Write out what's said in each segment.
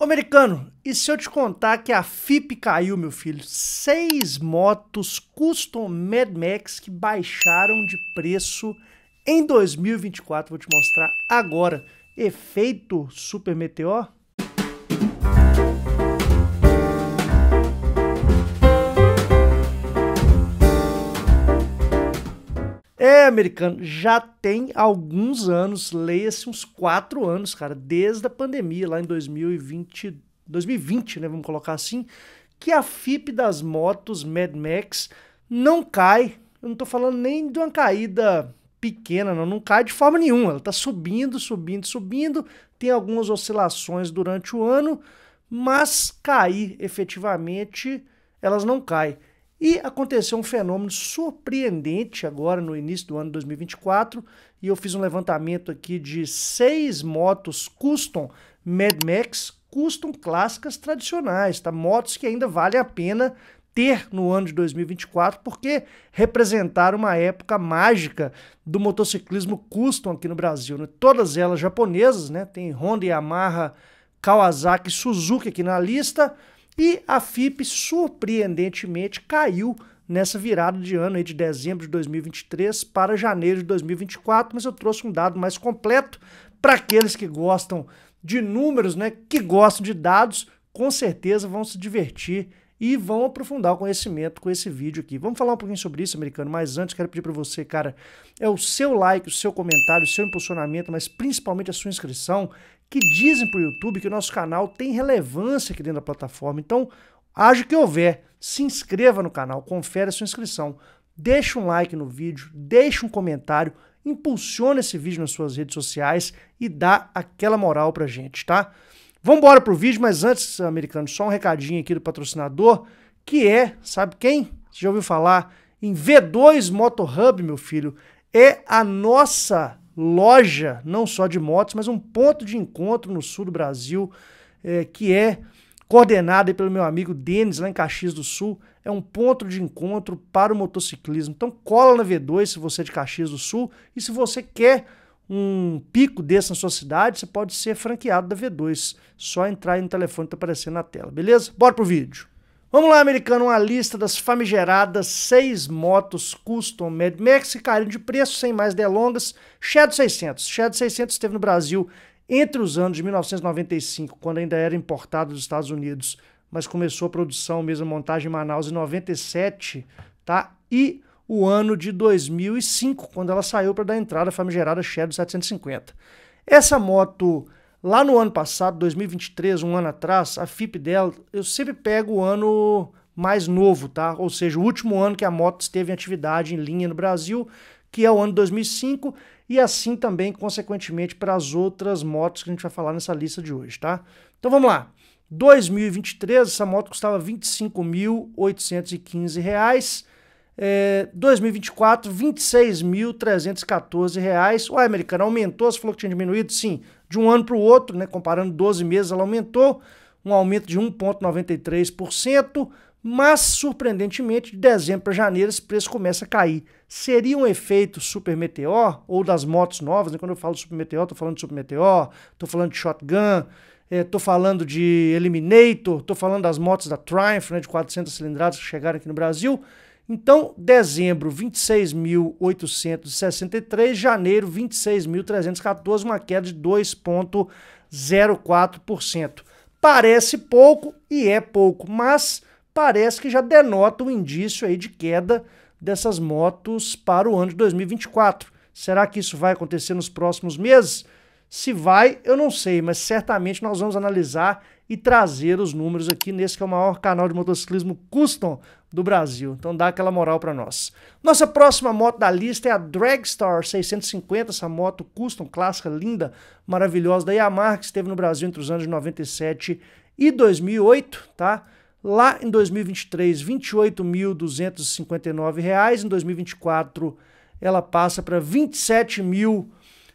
Ô, americano, e se eu te contar que a FIP caiu, meu filho? Seis motos custom Mad Max que baixaram de preço em 2024. Vou te mostrar agora. Efeito Super Meteor? É, americano, já tem alguns anos, leia-se uns quatro anos, cara, desde a pandemia, lá em 2020, 2020, né, vamos colocar assim, que a FIP das motos Mad Max não cai. Eu não tô falando nem de uma caída pequena, não, não cai de forma nenhuma. Ela tá subindo, subindo, subindo, tem algumas oscilações durante o ano, mas cair efetivamente, elas não caem. E aconteceu um fenômeno surpreendente agora no início do ano 2024, e eu fiz um levantamento aqui de seis motos custom Mad Max, custom clássicas tradicionais, tá? Motos que ainda valem a pena ter no ano de 2024, porque representaram uma época mágica do motociclismo custom aqui no Brasil. Né? Todas elas japonesas, né? Tem Honda, Yamaha, Kawasaki, Suzuki aqui na lista. E a FIP, surpreendentemente, caiu nessa virada de ano aí de dezembro de 2023 para janeiro de 2024, mas eu trouxe um dado mais completo para aqueles que gostam de números, né, que gostam de dados, com certeza vão se divertir e vão aprofundar o conhecimento com esse vídeo aqui. Vamos falar um pouquinho sobre isso, americano, mas antes quero pedir para você, cara, é o seu like, o seu comentário, o seu impulsionamento, mas principalmente a sua inscrição que dizem para o YouTube que o nosso canal tem relevância aqui dentro da plataforma. Então, haja que houver, se inscreva no canal, confere a sua inscrição, deixa um like no vídeo, deixa um comentário, impulsiona esse vídeo nas suas redes sociais e dá aquela moral para gente, tá? Vamos embora pro vídeo, mas antes, americano, só um recadinho aqui do patrocinador, que é, sabe quem? Você já ouviu falar em V2 Moto Hub, meu filho? É a nossa loja, não só de motos, mas um ponto de encontro no sul do Brasil, é, que é coordenado pelo meu amigo Denis, lá em Caxias do Sul. É um ponto de encontro para o motociclismo. Então cola na V2 se você é de Caxias do Sul e se você quer um pico desse na sua cidade, você pode ser franqueado da V2. Só entrar aí no telefone que está aparecendo na tela, beleza? Bora pro vídeo. Vamos lá, americano, uma lista das famigeradas seis motos custom made mexicarinho de preço, sem mais delongas, Shadow 600. Shadow 600 esteve no Brasil entre os anos de 1995, quando ainda era importado dos Estados Unidos, mas começou a produção, mesmo montagem em Manaus em 97, tá? E o ano de 2005, quando ela saiu para dar entrada à famigerada Shadow 750. Essa moto Lá no ano passado, 2023, um ano atrás, a FIP dela, eu sempre pego o ano mais novo, tá? Ou seja, o último ano que a moto esteve em atividade em linha no Brasil, que é o ano 2005, e assim também, consequentemente, para as outras motos que a gente vai falar nessa lista de hoje, tá? Então vamos lá. 2023, essa moto custava R$ 25.815. É, 2024, R$ 26.314. Uai, americana, aumentou? Você falou que tinha diminuído? Sim. De um ano para o outro, né, comparando 12 meses, ela aumentou. Um aumento de 1,93%. Mas, surpreendentemente, de dezembro para janeiro esse preço começa a cair. Seria um efeito super meteor ou das motos novas? Né? Quando eu falo super meteor, estou falando de super meteor, estou falando de shotgun, estou é, falando de Eliminator, estou falando das motos da Triumph, né, de 400 cilindradas que chegaram aqui no Brasil. Então, dezembro 26.863, janeiro 26.314, uma queda de 2.04%. Parece pouco e é pouco, mas parece que já denota um indício aí de queda dessas motos para o ano de 2024. Será que isso vai acontecer nos próximos meses? Se vai, eu não sei, mas certamente nós vamos analisar e trazer os números aqui nesse que é o maior canal de motociclismo custom do Brasil. Então dá aquela moral para nós. Nossa próxima moto da lista é a Dragstar 650, essa moto custom clássica linda, maravilhosa da Yamaha que esteve no Brasil entre os anos de 97 e 2008, tá? Lá em 2023, R$ 28.259, em 2024 ela passa para R$ mil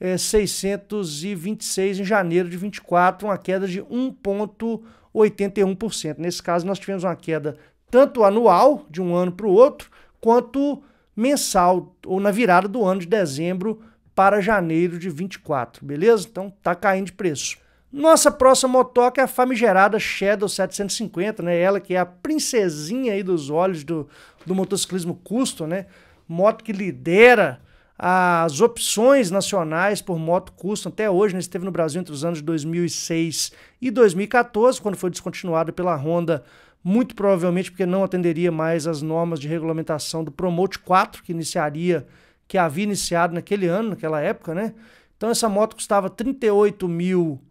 é, 626 em janeiro de 24, uma queda de 1,81%. Nesse caso, nós tivemos uma queda tanto anual, de um ano para o outro, quanto mensal, ou na virada do ano de dezembro para janeiro de 24, beleza? Então tá caindo de preço. Nossa próxima motoca é a famigerada Shadow 750, né? Ela que é a princesinha aí dos olhos do, do motociclismo custom, né? Moto que lidera as opções nacionais por moto custam até hoje, né, esteve no Brasil entre os anos 2006 e 2014, quando foi descontinuado pela Honda, muito provavelmente porque não atenderia mais as normas de regulamentação do Promote 4, que iniciaria, que havia iniciado naquele ano, naquela época, né? Então essa moto custava 38 mil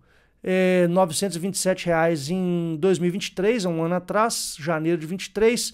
R$ eh, 927 reais em 2023, um ano atrás, janeiro de 23,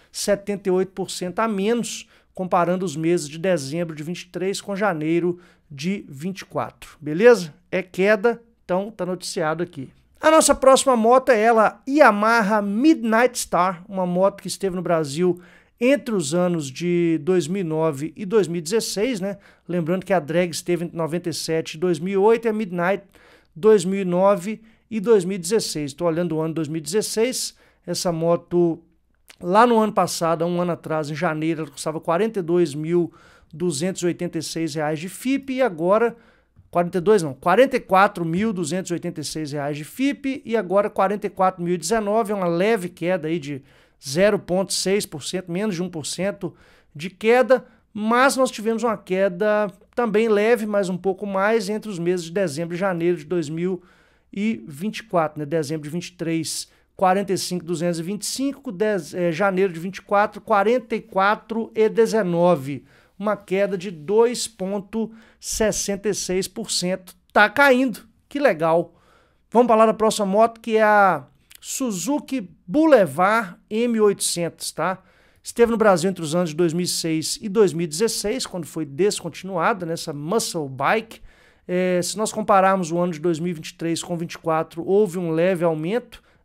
78% a menos, comparando os meses de dezembro de 23 com janeiro de 24. Beleza? É queda, então tá noticiado aqui. A nossa próxima moto é ela, Yamaha Midnight Star, uma moto que esteve no Brasil entre os anos de 2009 e 2016, né? Lembrando que a drag esteve entre 97 e 2008 e a Midnight 2009 e 2016. Estou olhando o ano 2016. Essa moto Lá no ano passado, um ano atrás, em janeiro, ela custava R$ 42.286 de FIP e agora 42 não, R$ reais de FIP e agora 44.019, é uma leve queda aí de 0,6%, menos de 1% de queda, mas nós tivemos uma queda também leve, mas um pouco mais, entre os meses de dezembro e janeiro de 2024, né? dezembro de 23. 45,225, é, eh, janeiro de 24, 44 e 19, uma queda de 2,66%. Tá caindo, que legal. Vamos falar da próxima moto que é a Suzuki Boulevard M800, tá? Esteve no Brasil entre os anos de 2006 e 2016, quando foi descontinuada nessa né, muscle bike. É, se nós compararmos o ano de 2023 com 2024, houve um leve aumento,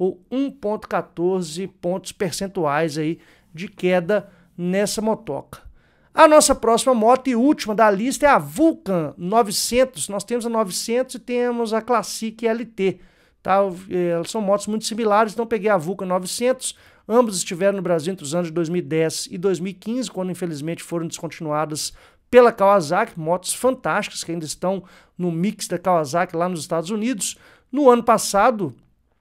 ou 1,14 pontos percentuais aí de queda nessa motoca. A nossa próxima moto e última da lista é a Vulcan 900. Nós temos a 900 e temos a Classic LT. Tá? Elas é, são motos muito similares, então peguei a Vulcan 900. Ambos estiveram no Brasil entre os anos de 2010 e 2015, quando infelizmente foram descontinuadas pela Kawasaki, motos fantásticas que ainda estão no mix da Kawasaki lá nos Estados Unidos. No ano passado,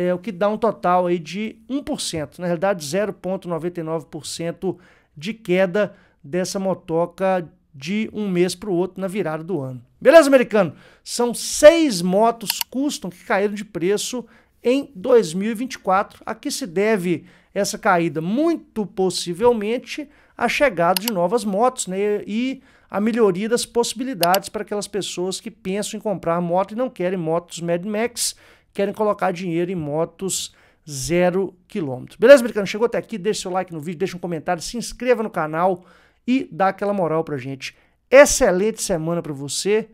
é, o que dá um total aí de 1%, na realidade 0,99% de queda dessa motoca de um mês para o outro na virada do ano. Beleza, americano? São seis motos custom que caíram de preço em 2024. A que se deve essa caída? Muito possivelmente a chegada de novas motos né? e a melhoria das possibilidades para aquelas pessoas que pensam em comprar moto e não querem motos Mad Max querem colocar dinheiro em motos zero quilômetro. Beleza, americano? Chegou até aqui, deixa seu like no vídeo, deixa um comentário, se inscreva no canal e dá aquela moral pra gente. Excelente semana para você,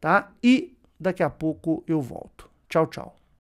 tá? E daqui a pouco eu volto. Tchau, tchau.